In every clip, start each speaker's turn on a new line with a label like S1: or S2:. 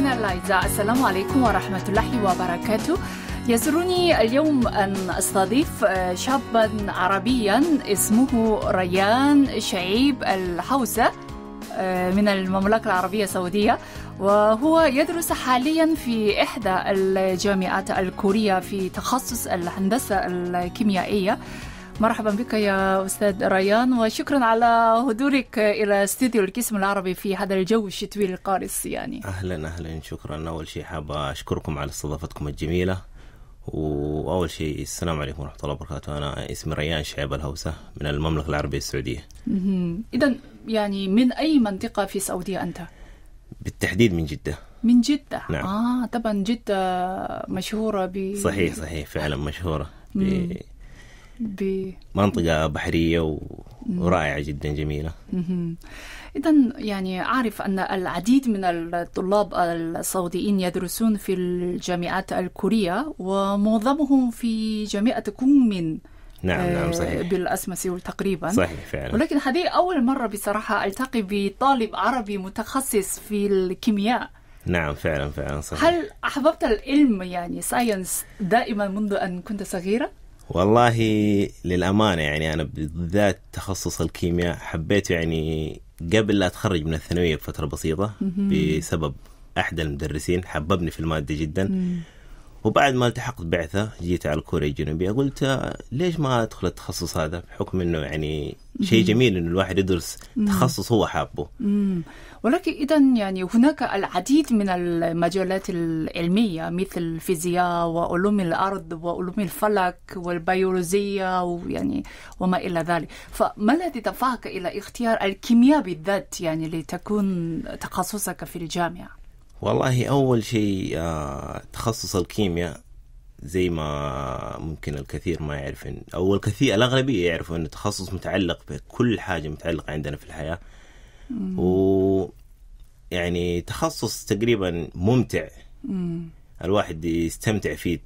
S1: مستمعينا الاعزاء السلام عليكم ورحمه الله وبركاته يسرني اليوم أن أستضيف آه، شابا عربيا اسمه ريان شعيب الحوسة آه، من المملكة العربية السعودية وهو يدرس حاليا في إحدى الجامعات الكورية في تخصص الهندسة الكيميائية مرحبا بك يا أستاذ ريان وشكرا على هدورك إلى استديو القسم العربي في هذا الجو الشتوي القارس يعني
S2: أهلا أهلا شكرا أول شيء حابة أشكركم على استضافتكم الجميلة واول شيء السلام عليكم ورحمه الله وبركاته انا اسمي ريان شعيب الهوسه من المملكه العربيه السعوديه
S1: اذا يعني من اي منطقه في السعوديه انت
S2: بالتحديد من جده
S1: من جده نعم. اه طبعا جده مشهوره ب صحيح
S2: صحيح فعلا مشهوره
S1: ب... بمنطقة
S2: منطقة بحرية و... ورائعة جدا جميلة
S1: إذا يعني أعرف أن العديد من الطلاب السعوديين يدرسون في الجامعات الكورية ومعظمهم في جامعة كونمين نعم نعم آه، صحيح بالأسماء سيول تقريبا صحيح فعلا ولكن هذه أول مرة بصراحة ألتقي بطالب عربي متخصص في الكيمياء
S2: نعم فعلا فعلا صحيح هل
S1: أحببت العلم يعني ساينس دائما منذ أن كنت صغيرة؟
S2: والله للأمانة يعني أنا بالذات تخصص الكيمياء حبيته يعني قبل لا أتخرج من الثانوية بفترة بسيطة بسبب أحد المدرسين حببني في المادة جدا وبعد ما التحقت بعثة جيت على كوريا الجنوبية قلت ليش ما أدخل التخصص هذا بحكم أنه يعني شيء جميل أنه الواحد يدرس تخصص هو حابه
S1: ولكن إذا يعني هناك العديد من المجالات العلمية مثل الفيزياء وعلوم الأرض وعلوم الفلك والبيولوجيا ويعني وما إلى ذلك فما الذي دفعك إلى اختيار الكيمياء بالذات يعني لتكون تخصصك في الجامعة
S2: والله أول شيء آه، تخصص الكيمياء زي ما ممكن الكثير ما يعرف او الكثير الاغلبيه يعرفوا ان التخصص متعلق بكل حاجه متعلقه عندنا في الحياه و يعني تخصص تقريبا ممتع مم. الواحد يستمتع فيه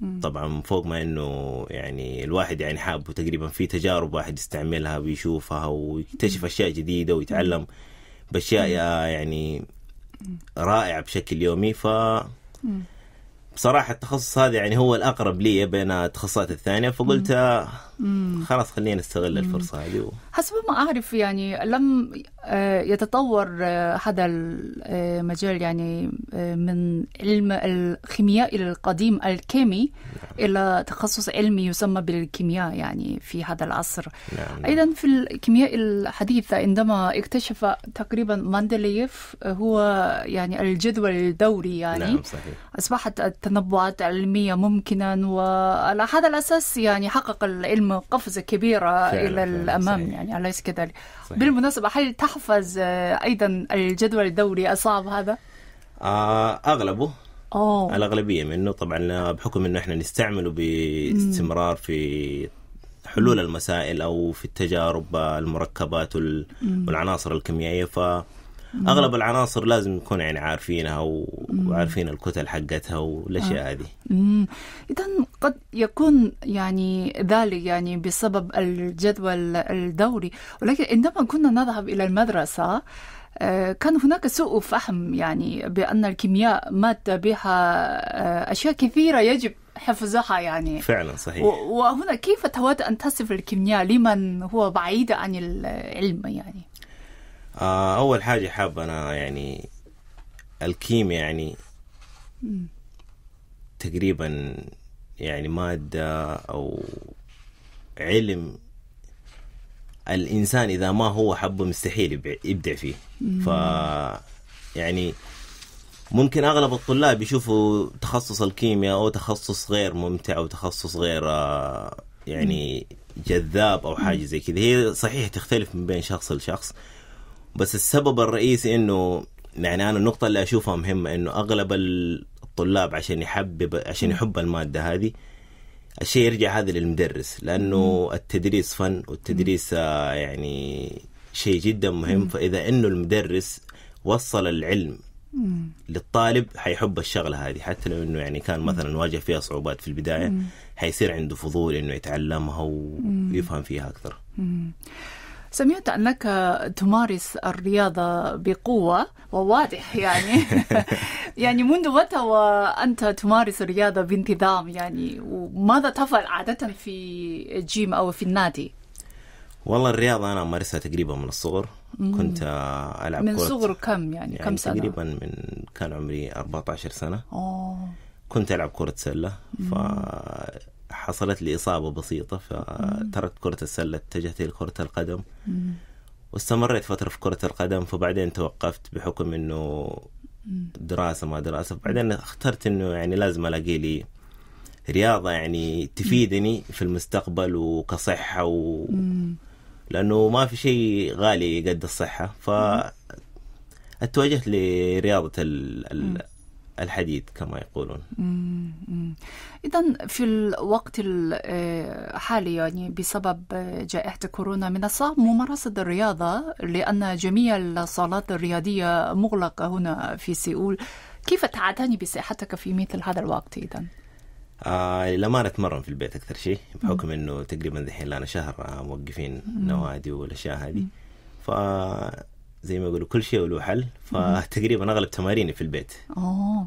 S2: مم. طبعا فوق ما انه يعني الواحد يعني حابه تقريبا في تجارب واحد يستعملها ويشوفها ويكتشف اشياء جديده ويتعلم باشياء يعني رائعه بشكل يومي ف بصراحه التخصص هذا يعني هو الاقرب لي بين التخصصات الثانيه فقلت خلاص خلينا نستغل الفرصه هذه و...
S1: حسب ما اعرف يعني لم آه، يتطور آه، هذا المجال آه، يعني من علم الخيمياء القديم الكيمي نعم. الى تخصص علمي يسمى بالكيمياء يعني في هذا العصر نعم. نعم. ايضا في الكيمياء الحديثه عندما اكتشف تقريبا ماندليف هو يعني الجدول الدوري يعني نعم صحيح. اصبحت التنبؤات العلميه ممكنا وعلى هذا الاساس يعني حقق العلم قفزة كبيرة فعلا إلى فعلا الأمام صحيح. يعني أليس كذلك؟ بالمناسبة هل تحفظ أيضا الجدول الدوري الصعب هذا؟
S2: آه أغلبه أوه. الأغلبية منه طبعا بحكم أنه إحنا نستعمله باستمرار في حلول المسائل أو في التجارب المركبات
S1: والعناصر
S2: الكيميائية ف اغلب العناصر لازم يكون يعني عارفينها وعارفين الكتل حقتها والاشياء آه. هذه
S1: اذا قد يكون يعني ذلك يعني بسبب الجدول الدوري ولكن عندما كنا نذهب الى المدرسه آه، كان هناك سوء فهم يعني بأن الكيمياء مادة بها آه، أشياء كثيرة يجب حفظها يعني فعلا صحيح وهنا كيف تود أن تصف الكيمياء لمن هو بعيد عن العلم يعني
S2: آه، اول حاجه حاب انا يعني الكيمياء يعني تقريبا يعني ماده او علم الانسان اذا ما هو حبه مستحيل يبدع فيه ف يعني ممكن اغلب الطلاب يشوفوا تخصص الكيمياء او تخصص غير ممتع او تخصص غير آه، يعني جذاب او حاجه زي كذا هي صحيح تختلف من بين شخص لشخص بس السبب الرئيسي انه يعني انا النقطه اللي اشوفها مهمه انه اغلب الطلاب عشان يحبب عشان يحب الماده هذه الشيء يرجع هذا للمدرس لانه مم. التدريس فن والتدريس آه، يعني شيء جدا مهم مم. فاذا انه المدرس وصل العلم مم. للطالب حيحب الشغله هذه حتى لو انه يعني كان مثلا واجه فيها صعوبات في البدايه مم. حيصير عنده فضول انه يتعلمها ويفهم فيها اكثر.
S1: مم. سمعت أنك تمارس الرياضة بقوة وواضح يعني يعني منذ متى وأنت تمارس الرياضة بانتظام يعني وماذا تفعل عادة في الجيم أو في النادي؟
S2: والله الرياضة أنا أمارسها تقريبا من الصغر كنت ألعب من صغر كم
S1: يعني, يعني كم سنة؟ تقريبا
S2: من كان عمري 14 سنة أوه. كنت ألعب كرة سلة ف حصلت لي إصابة بسيطة فتركت كرة السلة اتجهت إلى كرة القدم واستمريت فترة في كرة القدم فبعدين توقفت بحكم إنه دراسة ما دراسة بعدين اخترت إنه يعني لازم ألاقي لي رياضة يعني تفيدني في المستقبل وكصحة و... لأنه ما في شيء غالي قد الصحة ف اتوجهت لرياضة ال... ال... الحديد كما يقولون
S1: إذا في الوقت الحالي آه، يعني بسبب آه، جائحة كورونا من الصعب ممارسة الرياضة لأن جميع الصالات الرياضية مغلقة هنا في سيول كيف تعتني بصحتك في مثل هذا الوقت إذا؟
S2: آه يعني لما نتمرن في البيت أكثر شيء بحكم أنه تقريبا ذحين لنا شهر آه، موقفين نوادي والأشياء هذه ف زي ما يقولوا كل شيء له حل فتقريبا اغلب تماريني في البيت
S1: اه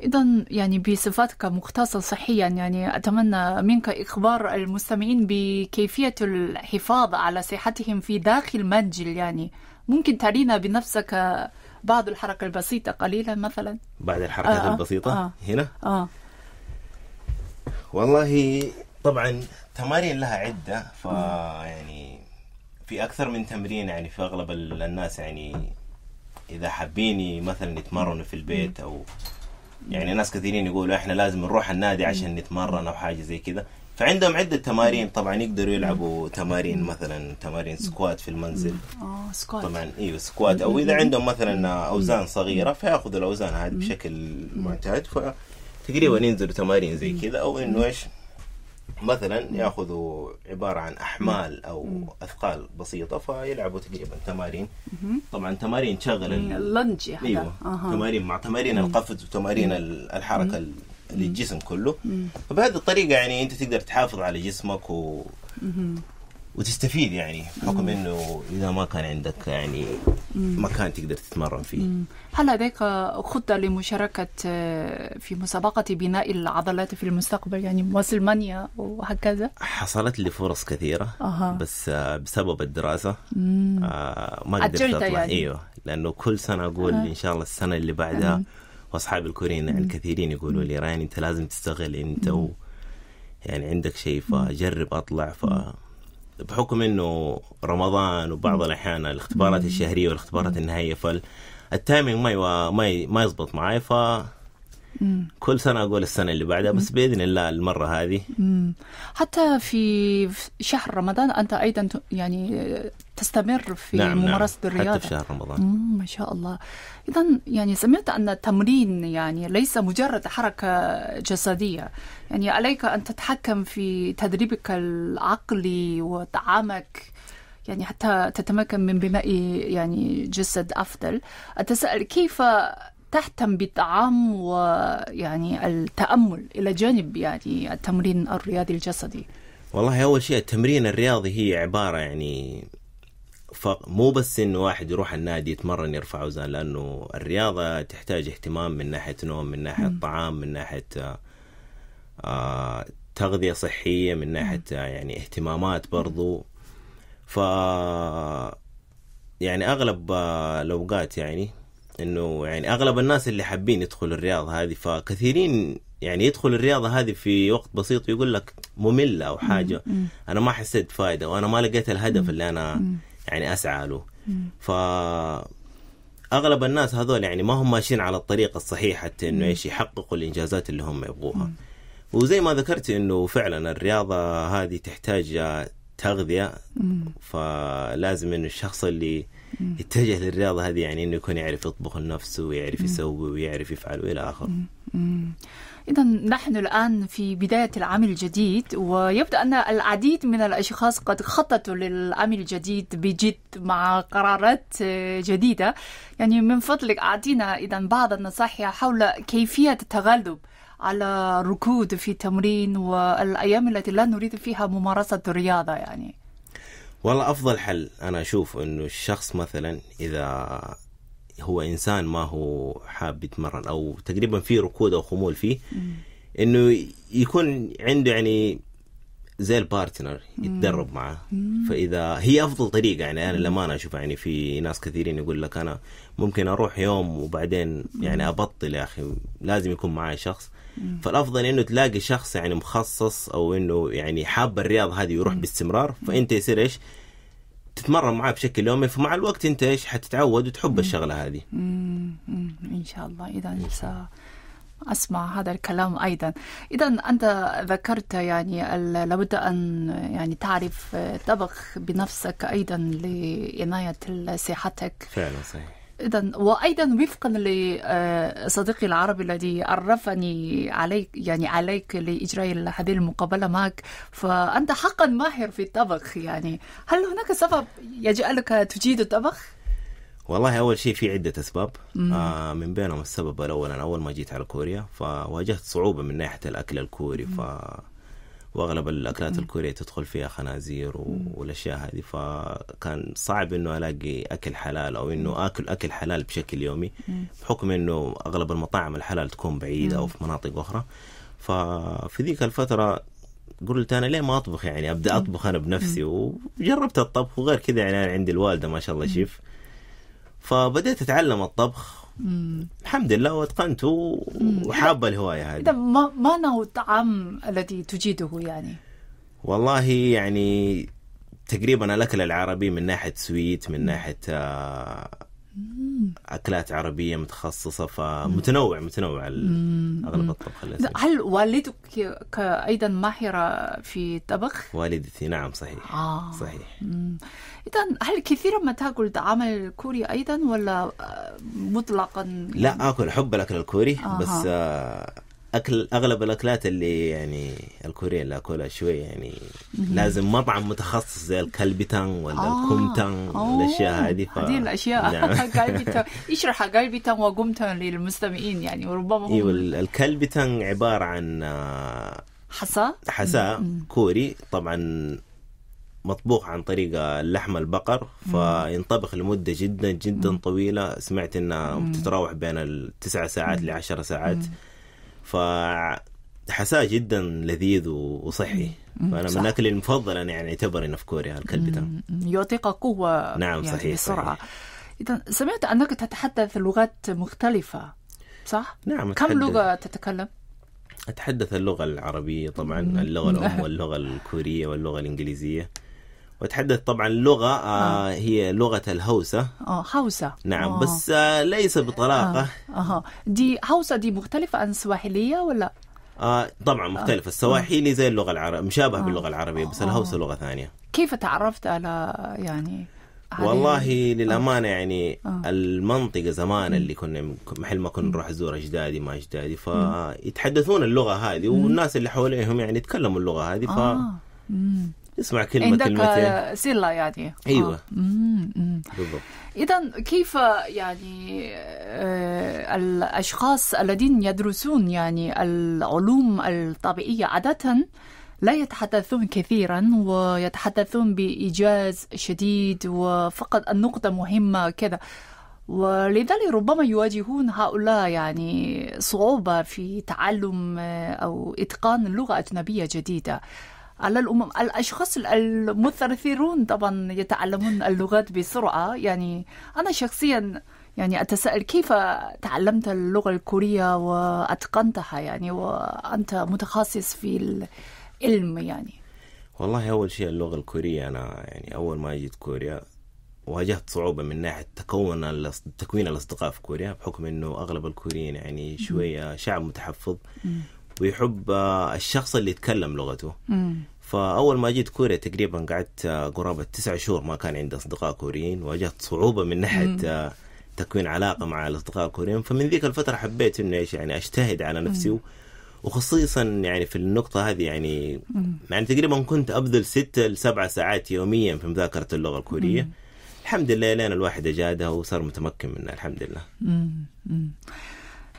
S1: اذا يعني بصفتك مختصة صحيا يعني اتمنى منك اخبار المستمعين بكيفيه الحفاظ على صحتهم في داخل منجل يعني ممكن ترينا بنفسك بعض الحركه البسيطه قليلا مثلا
S2: بعض الحركات آه, آه. البسيطه آه هنا اه والله طبعا تمارين لها عده فيعني في اكثر من تمرين يعني في اغلب الناس يعني اذا حابين مثلا يتمرنوا في البيت او يعني ناس كثيرين يقولوا احنا لازم نروح النادي عشان نتمرن او حاجه زي كذا فعندهم عده تمارين طبعا يقدروا يلعبوا تمارين مثلا تمارين سكوات في المنزل اه سكوات طبعا ايوه سكوات او اذا عندهم مثلا اوزان صغيره فياخذوا الاوزان هذه بشكل معتاد فتقريبا ينزلوا تمارين زي كذا او انه ايش مثلا ياخذوا عباره عن احمال او اثقال بسيطه فيلعبوا تقريبا تمارين طبعا تمارين تشغل اللنج ايوه تمارين مع تمارين القفز وتمارين الحركه للجسم كله فبهذه الطريقه يعني انت تقدر تحافظ على جسمك و وتستفيد يعني بحكم انه اذا ما كان عندك يعني مكان تقدر تتمرن فيه
S1: هل لديك خطه لمشاركه آه، في مسابقه بناء العضلات في المستقبل يعني ماسلمانيا وهكذا
S2: حصلت لي فرص كثيره بس آه، بسبب الدراسه آه، ما قدرت اطلع يعني. ايوه لانه كل سنه اقول ان شاء الله السنه اللي بعدها واصحابي الكوريين يعني الكثيرين يقولوا لي راني انت لازم تستغل انت و يعني عندك شيء فجرب اطلع ف بحكم انه رمضان وبعض الاحيان الاختبارات الشهريه والاختبارات النهائيه فالتايمينج ما ما ما يزبط معي ف كل سنه اقول السنه اللي بعدها بس باذن الله المره هذه
S1: حتى في شهر رمضان انت ايضا يعني تستمر في نعم, نعم. ممارسه نعم. الرياضه حتى في شهر رمضان ما شاء الله اذا يعني سمعت ان التمرين يعني ليس مجرد حركه جسديه يعني عليك ان تتحكم في تدريبك العقلي وطعامك يعني حتى تتمكن من بناء يعني جسد افضل اتساءل كيف تهتم بالطعام ويعني التأمل إلى جانب يعني التمرين الرياضي الجسدي
S2: والله أول شيء التمرين الرياضي هي عبارة يعني مو بس انه واحد يروح النادي يتمرن يرفع اوزان لانه الرياضه تحتاج اهتمام من ناحيه نوم من ناحيه م. طعام من ناحيه آه تغذيه صحيه من ناحيه آه، يعني اهتمامات برضو ف يعني اغلب آه، الاوقات يعني انه يعني اغلب الناس اللي حابين يدخلوا الرياضه هذه فكثيرين يعني يدخل الرياضه هذه في وقت بسيط ويقول لك ممله او حاجه انا ما حسيت فائده وانا ما لقيت الهدف اللي انا يعني اسعى له ف اغلب الناس هذول يعني ما هم ماشيين على الطريقه الصحيحه انه ايش يحققوا الانجازات اللي هم يبغوها وزي ما ذكرت انه فعلا الرياضه هذه تحتاج تغذيه فلازم انه الشخص اللي يتجه للرياضه هذه يعني انه يكون يعرف يطبخ لنفسه ويعرف يسوي ويعرف يفعل والى اخره
S1: إذا نحن الآن في بداية العام الجديد ويبدو أن العديد من الأشخاص قد خططوا للعام الجديد بجد مع قرارات آه، جديدة يعني من فضلك أعطينا إذا بعض النصائح حول كيفية التغلب على الركود في التمرين والأيام التي لا نريد فيها ممارسة الرياضة يعني
S2: والله افضل حل انا اشوف انه الشخص مثلا اذا هو انسان ما هو حاب يتمرن او تقريبا في ركود او خمول فيه انه يكون عنده يعني زي البارتنر يتدرب معه فاذا هي افضل طريقه يعني انا لما انا اشوف يعني في ناس كثيرين يقول لك انا ممكن اروح يوم وبعدين يعني ابطل يا اخي لازم يكون معي شخص فالافضل انه تلاقي شخص يعني مخصص او انه يعني حاب الرياضه هذه ويروح باستمرار فانت يصير ايش؟ تتمرن معاه بشكل يومي فمع الوقت انت ايش حتتعود وتحب الشغله هذه.
S1: ان شاء الله اذا أسمع هذا الكلام أيضا إذا أنت ذكرت يعني لابد أن يعني تعرف طبخ بنفسك أيضا لعناية صحتك
S2: فعلا صحيح
S1: إذا وأيضا وفقا لصديقي آه، العربي الذي عرفني عليك يعني عليك لإجراء هذه المقابلة معك فأنت حقا ماهر في الطبخ يعني هل هناك سبب يجعلك تجيد الطبخ؟
S2: والله أول شيء في عدة أسباب آه من بينهم السبب الأول أنا أول ما جيت على كوريا فواجهت صعوبة من ناحية الأكل الكوري مم. ف واغلب الاكلات الكوريه تدخل فيها خنازير والاشياء هذه فكان صعب انه الاقي اكل حلال او انه اكل اكل حلال بشكل يومي بحكم انه اغلب المطاعم الحلال تكون بعيده او في مناطق اخرى ففي ذيك الفتره قلت انا ليه ما اطبخ يعني ابدا اطبخ انا بنفسي وجربت الطبخ وغير كذا يعني انا عندي الوالده ما شاء الله شيف فبدأت أتعلم الطبخ مم. الحمد لله واتقنته وحابه الهوايه هذه
S1: ما ما نوع الطعام الذي تجيده يعني؟
S2: والله يعني تقريبا الاكل العربي من ناحيه سويت من ناحيه آه اكلات عربيه متخصصه فمتنوع متنوع اغلب الطبخ هل
S1: والدك ايضا ماهره في الطبخ؟
S2: والدتي نعم صحيح آه. صحيح
S1: اذا هل كثيرا ما تاكل طعام الكوري ايضا ولا آه، مطلقا؟ لا
S2: اكل احب الاكل الكوري آه. بس آه اكل اغلب الاكلات اللي يعني الكوريين اللي اكلها شوي يعني لازم مطعم متخصص زي الكلبتان ولا آه. الكومتان والاشياء آه. هذه ف... هذه الاشياء نعم. كلبتان
S1: اشرح وكوم وقمتان للمستمعين يعني وربما هم ايوه
S2: الكلبتان عباره عن
S1: حساء آه، حساء
S2: كوري طبعا مطبوخ عن طريق لحم البقر فينطبخ لمدة جدا جدا طويلة سمعت انها بتتراوح بين التسع ساعات لعشر ساعات مم. ف حساء جدا لذيذ وصحي
S1: فانا من اكلي
S2: المفضل انا يعني يعتبر كوريا الكلب ده
S1: يعطيك قوه نعم يعني صحيح بسرعه اذا سمعت انك تتحدث لغات مختلفه صح؟ نعم كم لغه تتكلم؟
S2: اتحدث اللغه العربيه طبعا اللغه الام واللغه الكوريه واللغه الانجليزيه وتحدث طبعا لغة آه،, آه هي لغة الهوسة
S1: اه هوسة نعم أوه. بس
S2: آه ليس آه. بطلاقة
S1: آه. آه. دي هوسة دي مختلفة عن السواحلية ولا؟
S2: آه طبعا مختلفة السواحيلي زي اللغة العربية مشابهة باللغة العربية بس الهوسة لغة ثانية
S1: كيف تعرفت على يعني والله
S2: للأمانة يعني المنطقة زمان اللي كنا محل ما كنا نروح نزور أجدادي ما أجدادي فيتحدثون اللغة هذه والناس اللي حواليهم يعني يتكلموا اللغة هذه ف اسمع كلمة عندك كلمتين
S1: سلة يعني أيوة آه. بالضبط إذا كيف يعني آه، الأشخاص الذين يدرسون يعني العلوم الطبيعية عادة لا يتحدثون كثيرا ويتحدثون بإيجاز شديد وفقط النقطة مهمة كذا ولذلك ربما يواجهون هؤلاء يعني صعوبة في تعلم آه، أو إتقان لغة أجنبية جديدة على الأمم الأشخاص المثرثرون طبعا يتعلمون اللغات بسرعة يعني أنا شخصيا يعني أتساءل كيف تعلمت اللغة الكورية وأتقنتها يعني وأنت متخصص في العلم يعني
S2: والله أول شيء اللغة الكورية أنا يعني أول ما جيت كوريا واجهت صعوبة من ناحية تكون تكوين الأصدقاء في كوريا بحكم إنه أغلب الكوريين يعني شوية شعب متحفظ ويحب آه، الشخص اللي يتكلم لغته مم. فاول ما جيت كوريا تقريبا قعدت آه، قرابه تسعة شهور ما كان عندي اصدقاء كوريين واجهت صعوبه من ناحيه آه، تكوين علاقه مع الاصدقاء الكوريين فمن ذيك الفتره حبيت انه ايش يعني اجتهد على نفسي مم. وخصيصا يعني في النقطة هذه يعني مم. يعني تقريبا كنت أبذل ستة لسبعة ساعات يوميا في مذاكرة اللغة الكورية مم. الحمد لله لين الواحد أجادها وصار متمكن منها الحمد لله
S1: مم. مم.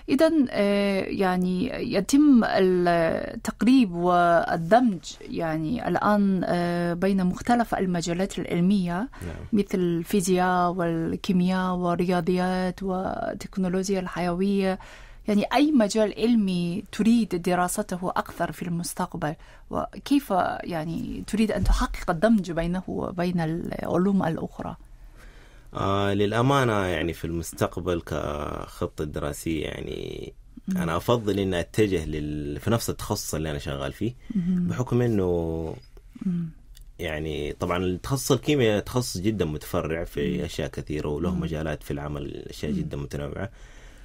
S1: إذا آه، يعني يتم التقريب والدمج يعني الآن آه، بين مختلف المجالات العلمية نعم. مثل الفيزياء والكيمياء والرياضيات والتكنولوجيا الحيوية يعني أي مجال علمي تريد دراسته أكثر في المستقبل وكيف يعني تريد أن تحقق الدمج بينه وبين العلوم الأخرى؟
S2: آه للأمانة يعني في المستقبل كخطة دراسية يعني أنا أفضل إني أتجه لل... في نفس التخصص اللي أنا شغال فيه بحكم إنه يعني طبعا التخصص الكيمياء تخصص جدا متفرع في أشياء كثيرة وله مجالات في العمل أشياء جدا متنوعة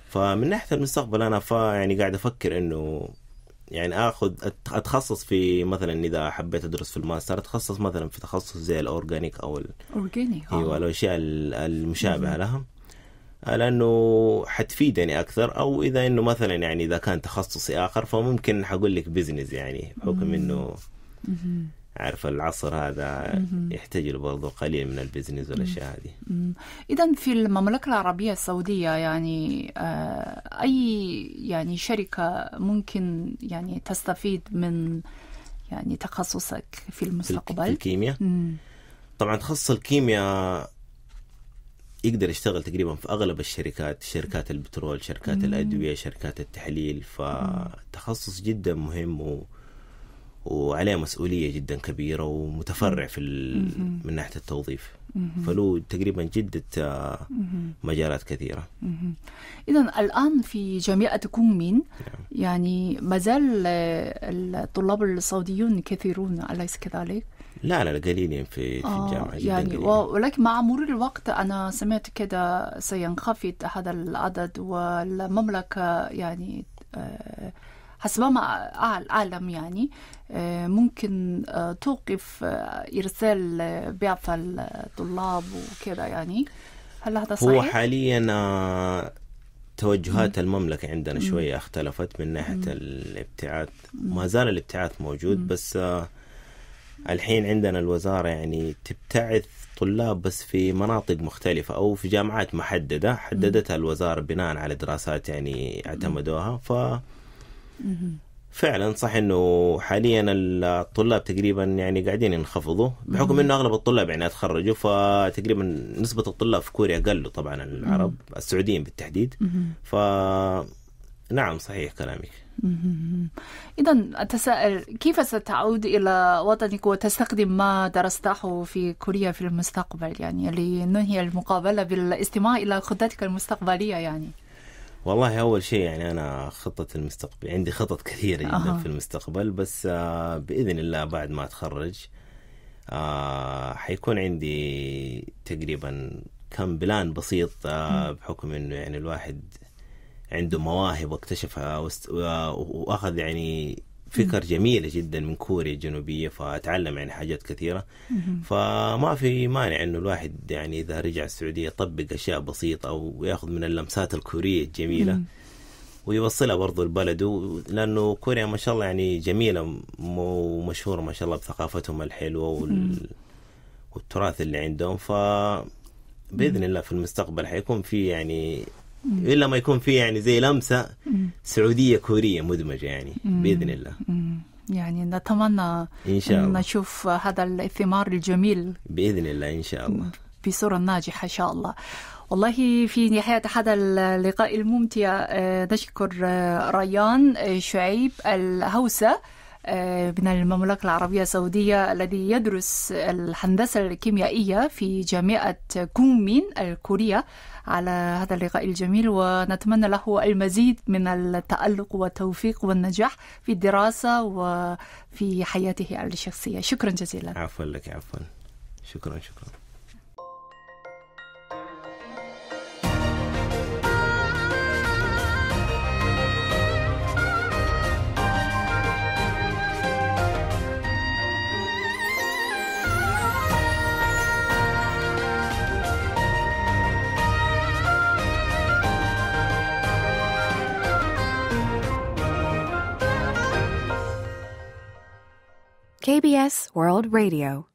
S2: فمن ناحية المستقبل أنا ف... يعني قاعد أفكر إنه يعني اخذ اتخصص في مثلا اذا حبيت ادرس في الماستر اتخصص مثلا في تخصص زي الاورجانيك او
S1: الاورجانيك
S2: آه. ايوه الاشياء المشابهه لها آه، لانه حتفيدني يعني اكثر او اذا انه مثلا يعني اذا كان تخصصي اخر فممكن حقول لك بزنس يعني بحكم انه عارف العصر هذا يحتاج برضه قليل من البزنس والاشياء هذه
S1: اذا في المملكه العربيه السعوديه يعني آه، اي يعني شركه ممكن يعني تستفيد من يعني تخصصك في المستقبل في الكيمياء
S2: طبعا تخصص الكيمياء يقدر يشتغل تقريبا في اغلب الشركات شركات البترول شركات الادويه شركات التحليل فتخصص جدا مهم و وعليه مسؤولية جدا كبيرة ومتفرع في من ناحية التوظيف فله تقريبا جدة آه، مجالات كثيرة
S1: إذا الآن في جامعتكم كومين نعم. يعني ما زال آه، الطلاب السعوديون كثيرون أليس كذلك؟
S2: لا لا قليلين في في آه، الجامعة جداً يعني قليلين.
S1: ولكن مع مرور الوقت أنا سمعت كذا سينخفض هذا العدد والمملكة يعني آه حسب ما أعلم يعني آه، ممكن آه، توقف آه، إرسال بعثة الطلاب وكذا يعني هل هذا صحيح؟ هو
S2: حاليا توجهات المملكة عندنا شوية اختلفت من ناحية الابتعاث ما زال الابتعاث موجود بس الحين عندنا الوزارة يعني تبتعث طلاب بس في مناطق مختلفة أو في جامعات محددة حددتها الوزارة بناء على دراسات يعني اعتمدوها ف فعلا صح انه حاليا الطلاب تقريبا يعني قاعدين ينخفضوا بحكم انه اغلب الطلاب يعني اتخرجوا فتقريبا نسبه الطلاب في كوريا قلوا طبعا العرب السعوديين بالتحديد ف نعم صحيح كلامك
S1: إذا أتساءل كيف ستعود إلى وطنك وتستخدم ما درسته في كوريا في المستقبل يعني لننهي المقابلة بالاستماع إلى خطتك المستقبلية يعني
S2: والله اول شيء يعني انا خطه المستقبل عندي خطط كثيره جدا أه. في المستقبل بس آه، باذن الله بعد ما اتخرج آه، حيكون عندي تقريبا كم بلان بسيط آه، بحكم انه يعني الواحد عنده مواهب واكتشفها واخذ يعني فكر جميلة جدا من كوريا الجنوبية فأتعلم يعني حاجات كثيرة فما في مانع أنه الواحد يعني إذا رجع السعودية يطبق أشياء بسيطة أو يأخذ من اللمسات الكورية الجميلة ويوصلها برضو لبلده لأنه كوريا ما شاء الله يعني جميلة ومشهورة ما شاء الله بثقافتهم الحلوة وال... والتراث اللي عندهم ف بإذن الله في المستقبل حيكون في يعني الا ما يكون في يعني زي لمسه سعوديه كوريه مدمجه يعني باذن الله
S1: يعني نتمنى ان شاء الله نشوف هذا الثمار الجميل
S2: باذن الله ان شاء الله
S1: بصوره ناجحه ان شاء الله والله في نهاية هذا اللقاء الممتع آه، نشكر آه، ريان آه، شعيب الهوسة من المملكة العربية السعودية الذي يدرس الهندسة الكيميائية في جامعة كومين الكورية على هذا اللقاء الجميل ونتمنى له المزيد من التألق والتوفيق والنجاح في الدراسة وفي حياته الشخصية
S2: شكرا جزيلا عفوا لك عفوا شكرا شكرا KBS World Radio.